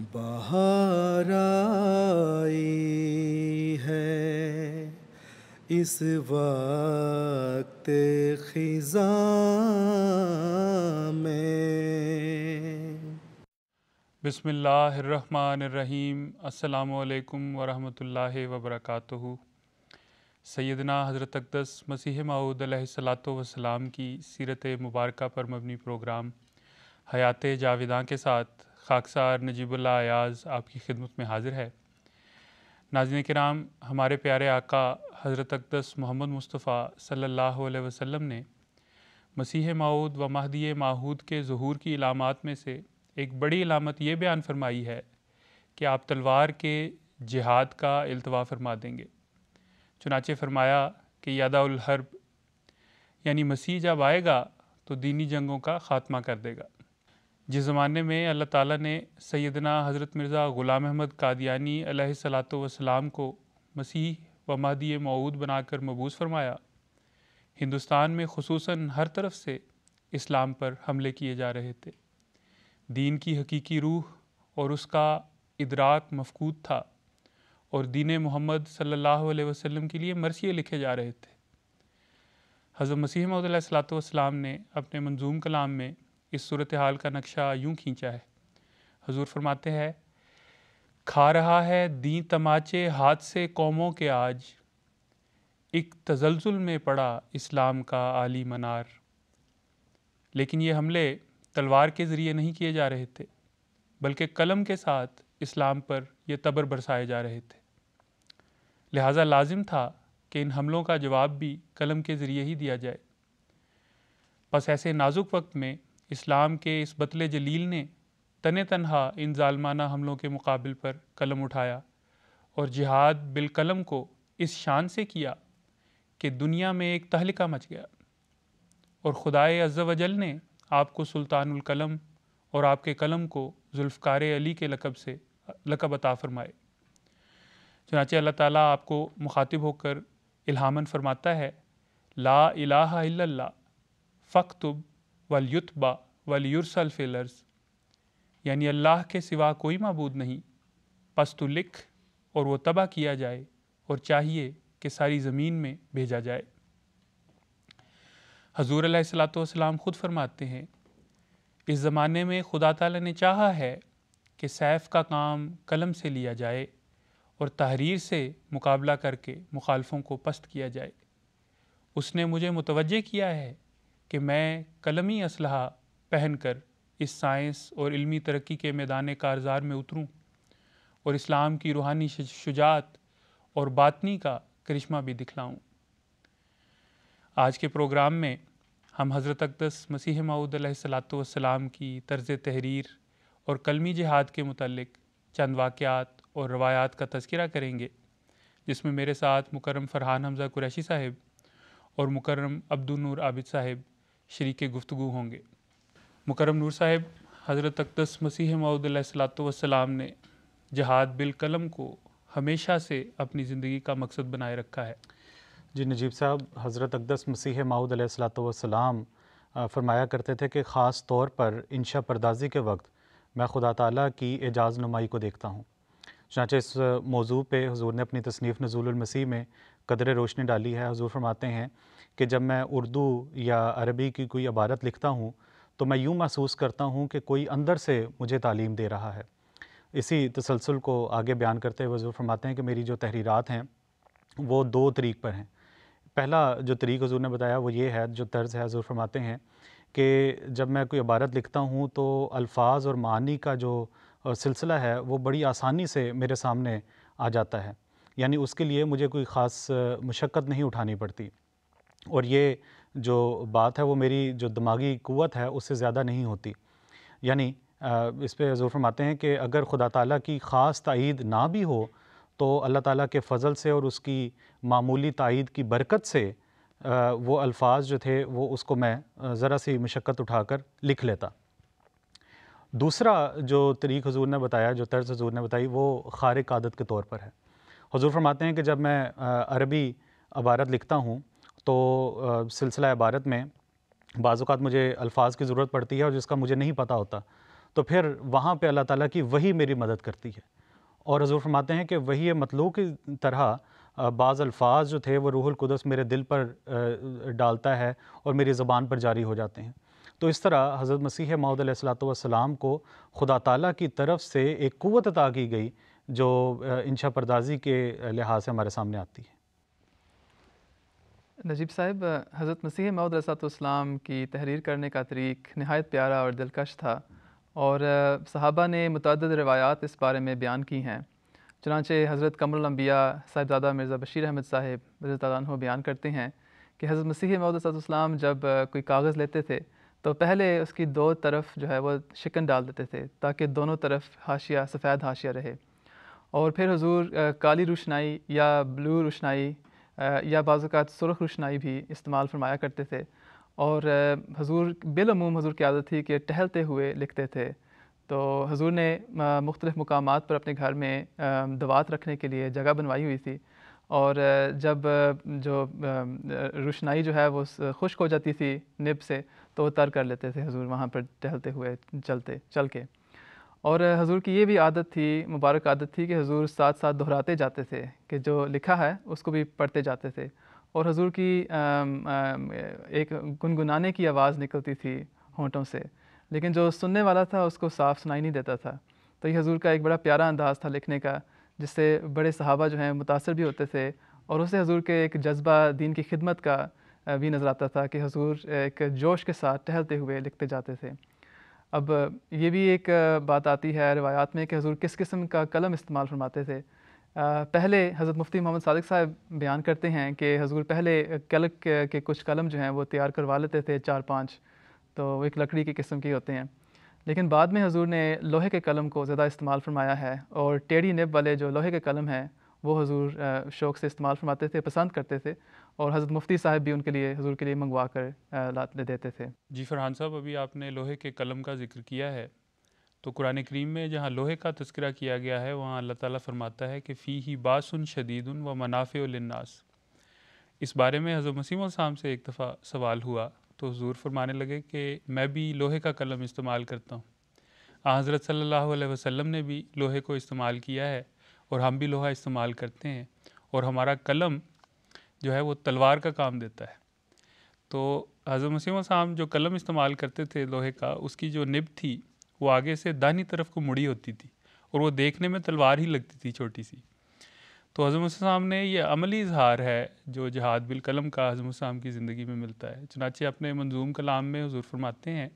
बहार आई है इस वक्त खिजा में बसमीम अल्लाम वरहमतुल्लाहि वबरकातुहु सैदना हज़रत अकदस मसीह माऊद सलात वसलाम की सीरत मुबारक पर मबनी प्रोग्राम हयात जाविदा के साथ खाकसार नजीबुल्ला अयाज़ आपकी खिदमत में हाजिर है नाजन कराम हमारे प्यारे आका हज़रत अकदस मोहम्मद मुस्तफ़ा सल्लल्लाहु अलैहि वसल्लम ने मसीह माऊद व महदी माहूद के जहूर की इलामत में से एक बड़ी इलामत ये बयान फरमाई है कि आप तलवार के जिहाद का अल्तवा फरमा देंगे चुनाचे फरमाया कि यादाउल हर्ब यानी मसीह जब आएगा तो दीनी जंगों का ख़ात्मा कर देगा जिस ज़माने में अल्लाह ताला ने सैदना हज़रत मिर्ज़ा ग़ुलाम अहमद कादियानी वसलाम को मसीह व महदी मऊद बनाकर मबूस फरमाया हिंदुस्तान में खसूस हर तरफ से इस्लाम पर हमले किए जा रहे थे दीन की हकीकी रूह और उसका इदराक मफकूद था और दीन मोहम्मद सल्लल्लाहु अलैहि वसल्लम के लिए मरसिए लिखे जा रहे थे हज़र मसीह वसलाम ने अपने मंजूम कलाम में इस सूरत हाल का नक्शा यूं खींचा है हजूर फरमाते हैं खा रहा है दी तमाचे हाथ से कौमों के आज एक तजलजुल में पड़ा इस्लाम का आली मनार लेकिन ये हमले तलवार के ज़रिए नहीं किए जा रहे थे बल्कि कलम के साथ इस्लाम पर यह तबर बरसाए जा रहे थे लिहाजा लाजिम था कि इन हमलों का जवाब भी कलम के ज़रिए ही दिया जाए बस ऐसे नाजुक वक्त में इस्लाम के इस बतले जलील ने तन तनहा इन ालमाना हमलों के मुकाबल पर कलम उठाया और जिहाद बिलकलम को इस शान से किया कि दुनिया में एक तहलका मच गया और खुदाए अज्ज़ अजल ने आपको सुल्तानकलम और आपके कलम को जुल्फ़ार अली के लकब से लकब अता फ़रमाए चुनाच अल्लाह ताली आपको मुखातिब होकर इहामन फरमाता है ला अला फ़ख फ़क्तुब वल युतबा वल युरसल फिलर्स यानी अल्लाह के सिवा कोई मबूद नहीं बस तो लिख और वो तबाह किया जाए और चाहिए कि सारी ज़मीन में भेजा जाए हजूर सलाम ख़ुद फरमाते हैं इस ज़माने में खुदा ताला ने चाहा है कि सैफ़ का काम कलम से लिया जाए और तहरीर से मुकाबला करके मुखालफों को पस्त किया जाए उसने मुझे मुतवजह किया है कि मैं कलमी असलहा पहन कर इस साइंस और इलमी तरक्की के मैदान कारजार में उतरूँ और इस्लाम की रूहानी शुजात और बातनी का करिश्मा भी दिखलाऊँ आज के प्रोग्राम में हम हज़रत अकदस मसीह माऊदलाम की तर्ज तहरीर और कलमी जहाद के मतलब चंद वाक़ात और रवायात का तस्करा करेंगे जिसमें मेरे साथ मुकरम फ़रहान हमज़ा कुरैशी साहब और मुकरम नूर आबिद साहब शरीक गुफ्तु होंगे मुकरम नूर साहब हज़रत अकदस मसीह मऊदलाम ने जहाद बिल कलम को हमेशा से अपनी ज़िंदगी का मकसद बनाए रखा है जी नजीब साहब हज़रत अकदस मसीह माऊदलाम फरमाया करते थे कि ख़ास तौर पर इंशा परदाजी के वक्त मैं खुदा ताली की एजाज़ नुमाई को देखता हूँ चाँचे इस मौजू पर हजूर ने अपनी तसनीफ़ नजूलमसीह में कदर रोशनी डाली है हजूर फरमाते हैं कि जब मैं उर्दू या अरबी की कोई इबारत लिखता हूँ तो मैं यूँ महसूस करता हूँ कि कोई अंदर से मुझे तालीम दे रहा है इसी तसलसल को आगे बयान करते हुए वजू फरमाते हैं कि मेरी जो तहरीरत हैं वो दो तरीक पर हैं पहला जो तरीक हजूर ने बताया वो ये है जो तर्ज है हजूर फरमाते हैं कि जब मैं कोई इबारत लिखता हूँ तो अल्फाज और मानी का जो सिलसिला है वो बड़ी आसानी से मेरे सामने आ जाता है यानी उसके लिए मुझे कोई ख़ास मशक्क़त नहीं उठानी पड़ती और ये जो बात है वो मेरी जो दिमागी क़वत है उससे ज़्यादा नहीं होती यानी इस पर ज़ोर फरमाते हैं कि अगर खुदा ताली की ख़ास तइद ना भी हो तो अल्लाह ताली के फ़ज़ल से और उसकी मामूली तइद की बरकत से वो अल्फाज जो थे वो उसको मैं ज़रा सी मशक्क़त उठाकर लिख लेता दूसरा जो तरीक हजूर ने बताया जो तर्ज हजूर ने बताई वो खार आदत के तौर पर है हजूर फरमाते हैं कि जब मैं अरबी अबारत लिखता हूँ तो सिलसिला इबारत में बाज़ात मुझे अल्फाज की ज़रूरत पड़ती है और जिसका मुझे नहीं पता होता तो फिर वहाँ पर अल्लाह ताली की वही मेरी मदद करती है और हजूर फरमाते हैं कि वही मतलू की तरह बाज़ अल्फाज जो थे वो रूहुल कुदस मेरे दिल पर डालता है और मेरी ज़बान पर जारी हो जाते हैं तो इस तरह हज़रत मसीह महदलाम को खुदा ताली की तरफ से एक क़वत अदा की गई जो इंशा परदाजी के लिहाज से हमारे सामने आती है नजीब साहब हज़रत मसीह मौदसलाम की तहरीर करने का तरीक नहायत प्यारा और दिलकश था और सहाबा ने मतद रवायात इस बारे में बयान की हैं चनाचे हज़रत कमरम्बिया साहिबजादा मिर्ज़ा बशीर अहमद साहिब रज़ानों बयान करते हैं कि हज़रत मसीह मौदसलाम जब कोई कागज़ लेते थे तो पहले उसकी दो तरफ जो है वह शिकन डाल देते थे ताकि दोनों तरफ हाशिया सफ़ेद हाशिया रहे और फिर हजूर काली रोशनाई या ब्लू रोशनाई या बाज़ात सुरख रोशनाई भी इस्तेमाल फरमाया करते थे और हजूर बिलूम हजूर की आदत थी कि टहलते हुए लिखते थे तो हजूर ने मुख्तलिफ़ मकाम पर अपने घर में दवात रखने के लिए जगह बनवाई हुई थी और जब जो रोशनाई जो है वो खुश्क हो जाती थी निब से तो वो तर कर लेते थे हजूर वहाँ पर टहलते हुए चलते चल के और हजूर की ये भी आदत थी मुबारक आदत थी कि हजूर साथ साथ दोहराते जाते थे कि जो लिखा है उसको भी पढ़ते जाते थे और हजूर की आ, आ, एक गुनगुनाने की आवाज़ निकलती थी होंठों से लेकिन जो सुनने वाला था उसको साफ सुनाई नहीं देता था तो ये हजूर का एक बड़ा प्यारा अंदाज़ था लिखने का जिससे बड़े सहाबा जो हैं मुतासर भी होते थे और उससे हजूर के एक जज्बा दीन की खिदमत का भी नज़र आता था कि हजूर एक जोश के साथ टहलते हुए लिखते जाते थे अब ये भी एक बात आती है रवायात में कि हजूर किस किस्म का कलम इस्तेमाल फरमाते थे पहले हज़रत मुफ्ती मोहम्मद सदक साहब बयान करते हैं कि हजूर पहले कलक के कुछ कलम जो हैं वो तैयार करवा लेते थे चार पाँच तो वो एक लकड़ी के किस्म के होते हैं लेकिन बाद में हजूर ने लोहे के कलम को ज़्यादा इस्तेमाल फरमाया है और टेढ़ी नेब वाले जो लोहे के कलम हैं वो हजूर शौक़ से इस्तेमाल फरमाते थे पसंद करते थे और हज़रत मुफ्ती साहब भी उनके लिए हजूर के लिए मंगवा कर लात देते थे जी फरहान साहब अभी आपने लोहे के कलम का जिक्र किया है तो कुरान करीम में जहाँ लोहे का तस्करा किया गया है वहाँ अल्लाह ताला फरमाता है कि फ़ी ही बासन उन व उन्नास इस बारे में हज़रत मसीम साहब से एक दफ़ा सवाल हुआ तो हजूर फरमाने लगे कि मैं भी लोहे का कलम इस्तेमाल करता हूँ हज़रत सल्लल्लाहु अलैहि वसल्लम ने भी लोहे को इस्तेमाल किया है और हम भी लोहा इस्तेमाल करते हैं और हमारा कलम जो है वो तलवार का काम देता है तो हज़र मसीम साहब जो कलम इस्तेमाल करते थे लोहे का उसकी जो निब थी वो आगे से दानी तरफ को मुड़ी होती थी और वो देखने में तलवार ही लगती थी छोटी सी तो हजम मसीह साहब ने ये अमली इजहार है जो जहाद बिल कलम का हज़रत साहब की ज़िंदगी में मिलता है चनाचे अपने मंजूम कलाम में हजूर फरमाते हैं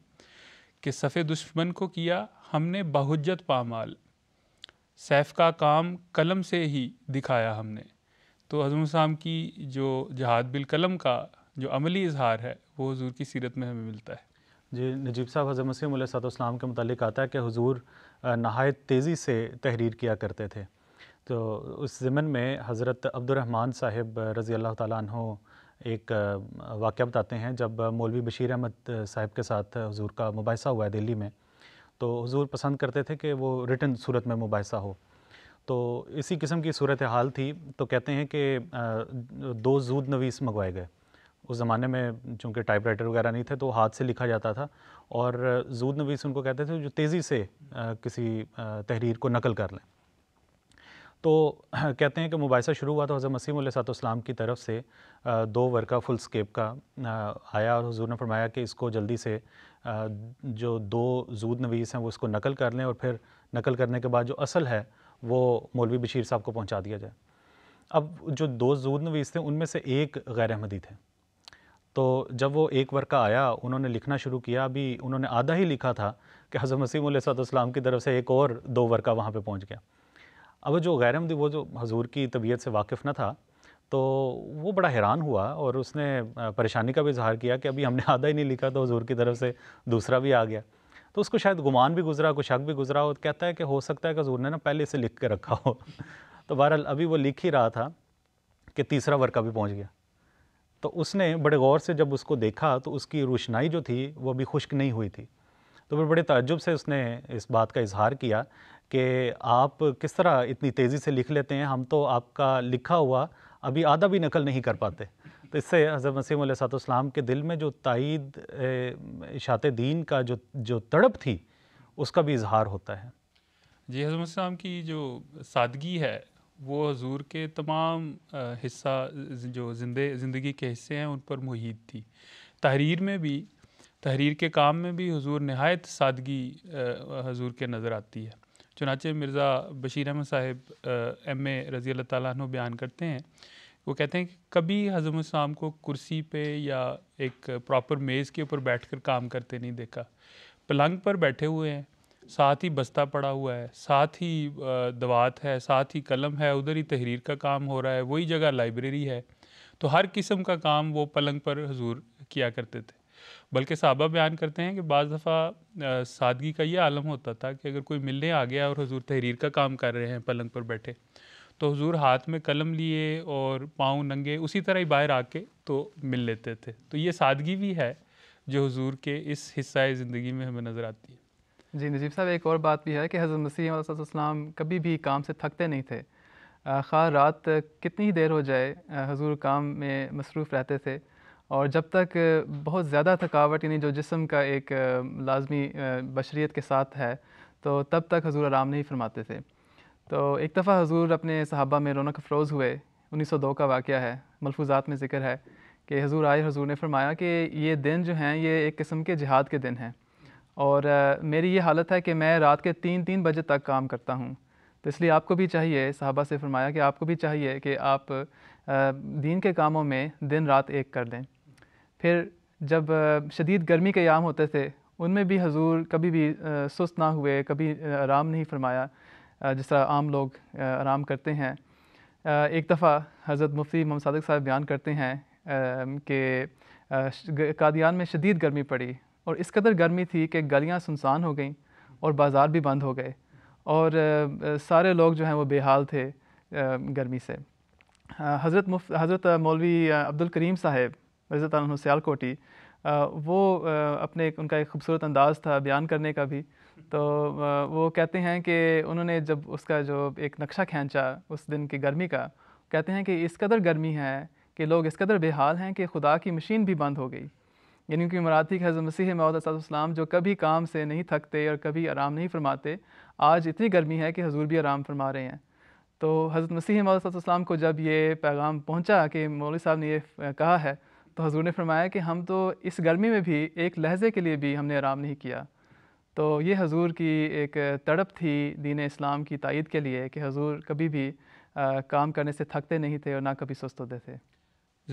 कि सफ़े दुश्मन को किया हमने बहुजत पामाल सैफ़ का काम कलम से ही दिखाया हमने तो हजूर साहब की जो जहाद बिल कलम का जो अमली इजहार है वो हजूर की सीरत में हमें मिलता है जी नजीब साहब हज़र मसीम सलाम के मतलब आता है कि हजूर नहायत तेज़ी से तहरीर किया करते थे तो उस ज़मन में हज़रत अब्दुलरहमान साहब रज़ी अल्लाह तु एक वाक़ बताते हैं जब मौलवी बशीर अहमद साहब के साथ हजूर का मुबासा हुआ है दिल्ली में तो हजूर पसंद करते थे कि वो रिटर्न सूरत में मुबासा हो तो इसी किस्म की सूरत हाल थी तो कहते हैं कि दो जूद नवीस मंगवाए गए उस ज़माने में चूँकि टाइप राइटर वगैरह नहीं थे तो हाथ से लिखा जाता था और जूद नवीस उनको कहते थे जो तेज़ी से किसी तहरीर को नकल कर लें तो कहते हैं कि मुबासा शुरू हुआ तो हज़र मसीम सलाम की तरफ से दो वर्का फुल स्केप का आया और हजूर ने फरमाया कि इसको जल्दी से जो दो जूद नवीस हैं वो इसको नकल कर लें और फिर नकल करने के बाद जो असल है वो मौलवी बशीर साहब को पहुँचा दिया जाए अब जो दो जूद नवीस थे उनमें से एक गैर अहमदी थे तो जब वो एक वर्का आया उन्होंने लिखना शुरू किया अभी उन्होंने आधा ही लिखा था कि हज़र मसीम सलाम की तरफ से एक और दो वर्का वहाँ पर पहुँच गया अब जो गैर अहमदी वो जो हजूर की तबीयत से वाकिफ़ ना था तो वो बड़ा हैरान हुआ और उसने परेशानी का भी इजहार किया कि अभी हमने आधा ही नहीं लिखा तो हजूर की तरफ से दूसरा भी आ गया तो उसको शायद गुमान भी गुजरा कुछ शक भी गुजरा और कहता है कि हो सकता है कि हजूर ने ना पहले इसे लिख के रखा हो तो बहरहाल अभी वो लिख ही रहा था कि तीसरा वर्का भी पहुँच गया तो उसने बड़े गौर से जब उसको देखा तो उसकी रोशनाई जो थी वो अभी खुश्क नहीं हुई थी तो फिर बड़े तजुब से उसने इस बात का इजहार किया कि आप किस तरह इतनी तेज़ी से लिख लेते हैं हम तो आपका लिखा हुआ अभी आधा भी नकल नहीं कर पाते तो इससे हजर वसीम सातम के दिल में जो तइद इशात दीन का जो जो तड़प थी उसका भी इजहार होता है जी हज़रत वसीम की जो सादगी है वो हजूर के तमाम हिस्सा जो जिंदे ज़िंदगी के हिस्से हैं उन पर मुहित थी तहरीर में भी तहरीर के काम में भी हजूर नहायत सादगी हजूर के नज़र आती है चुनाचे मिर्ज़ा बशीर अहमद साहिब एम ए रज़ी अल्लाह तु बयान करते हैं वो कहते हैं कि कभी हज़म साम को कुर्सी पे या एक प्रॉपर मेज़ के ऊपर बैठकर काम करते नहीं देखा पलंग पर बैठे हुए हैं साथ ही बस्ता पड़ा हुआ है साथ ही दवात है साथ ही कलम है उधर ही तहरीर का काम हो रहा है वही जगह लाइब्रेरी है तो हर किस्म का काम वो पलंग पर हजूर किया करते थे बल्कि साहबा बयान करते हैं कि बज़ दफ़ा सादगी का ये आलम होता था कि अगर कोई मिलने आ गया और हजूर तहरीर का काम कर रहे हैं पलंग पर बैठे तो हजूर हाथ में कलम लिए और पाँव नंगे उसी तरह ही बाहर आके तो मिल लेते थे तो ये सादगी भी है जो हजूर के इस हिस्सा ज़िंदगी में हमें नज़र आती है जी नजीब साहब एक और बात भी है कि हज़रत मसीम कभी भी काम से थकते नहीं थे खा रात कितनी ही देर हो जाए हजूर काम में मसरूफ़ रहते थे और जब तक बहुत ज़्यादा थकावट यानी जो जिसम का एक लाजमी बशरीत के साथ है तो तब तक हजूर आराम नहीं फरमाते थे तो एक दफ़ा हजूर अपने सहाबा में रौनक अफरोज़ हुए 1902 का वाक़ है मलफूजात में ज़िक्र है कि हजूर आए हजूर ने फरमाया कि ये दिन जो हैं ये एक किस्म के जिहाद के दिन हैं और आ, मेरी ये हालत है कि मैं रात के तीन तीन बजे तक काम करता हूँ तो इसलिए आपको भी चाहिए साहबा से फरमाया कि आपको भी चाहिए कि आप आ, दीन के कामों में दिन रात एक कर दें फिर जब शदीद गर्मी के याम होते थे उनमें भी हजूर कभी भी सुस्त ना हुए कभी आराम नहीं फरमाया जिस तरह आम लोग आराम करते हैं एक दफ़ा हज़रत मुफ्ती मोहम्मद सदक साहब बयान करते हैं कि कादियान में शदीद गर्मी पड़ी और इस कदर गर्मी थी कि गलियां सुनसान हो गईं और बाज़ार भी बंद हो गए और सारे लोग जो हैं वो बेहाल थे गर्मी से हज़रत मुफ हज़रत मौलवी अब्दुल करीम साहब रजत सियालकोटी वो अपने उनका एक खूबसूरत अंदाज़ था बयान करने का भी तो वो कहते हैं कि उन्होंने जब उसका जो एक नक्शा खींचा उस दिन की गर्मी का कहते हैं कि इस कदर गर्मी है कि लोग इस कदर बेहाल हैं कि खुदा की मशीन भी बंद हो गई यानी कि मराती के हज़रत मसीह मौदसम जो कभी काम से नहीं थकते और कभी आराम नहीं फरमाते आज इतनी गर्मी है कि हजूर भी आराम फरमा रहे हैं तो हज़रत मसीह मौदसम को जब ये पैगाम पहुँचा कि मौलवी साहब ने ये कहा है तो हजूर ने फरमाया कि हम तो इस गर्मी में भी एक लहजे के लिए भी हमने आराम नहीं किया तो ये हजूर की एक तड़प थी दीन इस्लाम की तइद के लिए कि हजूर कभी भी आ, काम करने से थकते नहीं थे और ना कभी सुस्त होते थे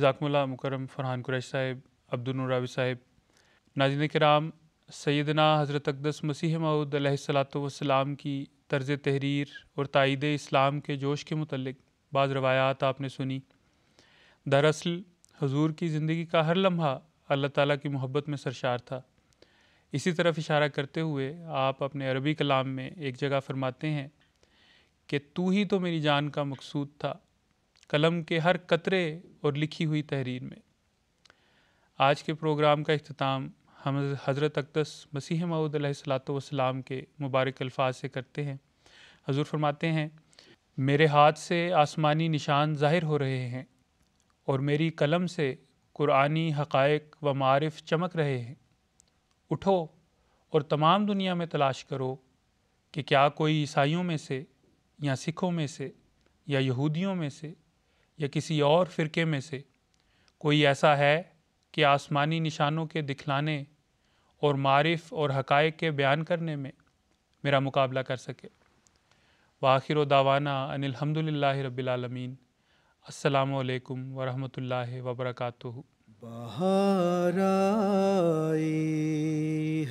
जाकमल्ला मुकरम फरहान कुरैश साहब अब्दुलनूरावी साहिब नाजिन कराम सैदना हज़रत अकदस मसीह मऊद सलाम की तर्ज़ तहरीर और तइद इस्लाम के जोश के मतलब बाज़ रवायात आपने सुनी दरअसल हजूर की ज़िंदगी का हर लम्हा अल्लाह ताला की मोहब्बत में सरशार था इसी तरफ इशारा करते हुए आप अपने अरबी कलाम में एक जगह फरमाते हैं कि तू ही तो मेरी जान का मकसूद था कलम के हर कतरे और लिखी हुई तहरीर में आज के प्रोग्राम का अख्ताम हम हज़रत अकदस मसीह मऊद सलाम के मुबारक अल्फाज से करते हैं हजूर फरमाते हैं मेरे हाथ से आसमानी निशान ज़ाहिर हो रहे हैं और मेरी कलम से कुरानी हकायक व मारफ़ चमक रहे हैं उठो और तमाम दुनिया में तलाश करो कि क्या कोई ईसाइयों में से या सिखों में से या यहूदियों में से या किसी और फ़िरके में से कोई ऐसा है कि आसमानी निशानों के दिखलाने और मारिफ और हकायक के बयान करने में मेरा मुकाबला कर सके वाखिर दावाना अनिलहमदिल्ला रबालमीन असलकम वरहमल वबरक बहार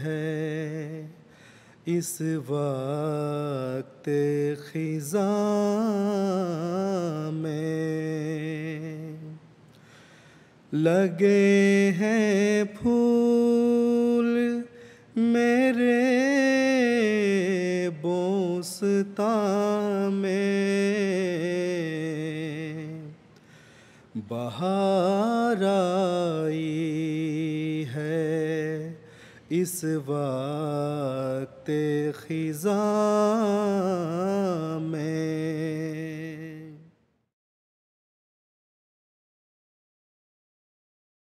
है इस वक्त खिजा में लगे हैं फूल मेरे बोसता इस वक्त खी